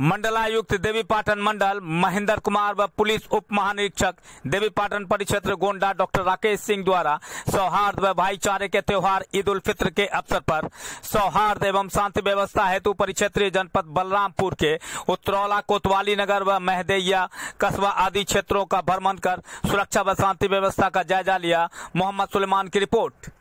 मंडलायुक्त देवी पाटन मंडल महेंद्र कुमार व पुलिस उप महानिरीक्षक देवी पाटन परिक्षेत्र गोंडा डॉक्टर राकेश सिंह द्वारा सौहार्द व भाईचारे के त्योहार ईद उल फित्र के अवसर पर सौहार्द एवं शांति व्यवस्था हेतु परिक्षेत्रीय जनपद बलरामपुर के उत्तरौला कोतवाली नगर व महदैया कस्बा आदि क्षेत्रों का भ्रमण कर सुरक्षा व शांति व्यवस्था का जायजा लिया मोहम्मद सुलेमान की रिपोर्ट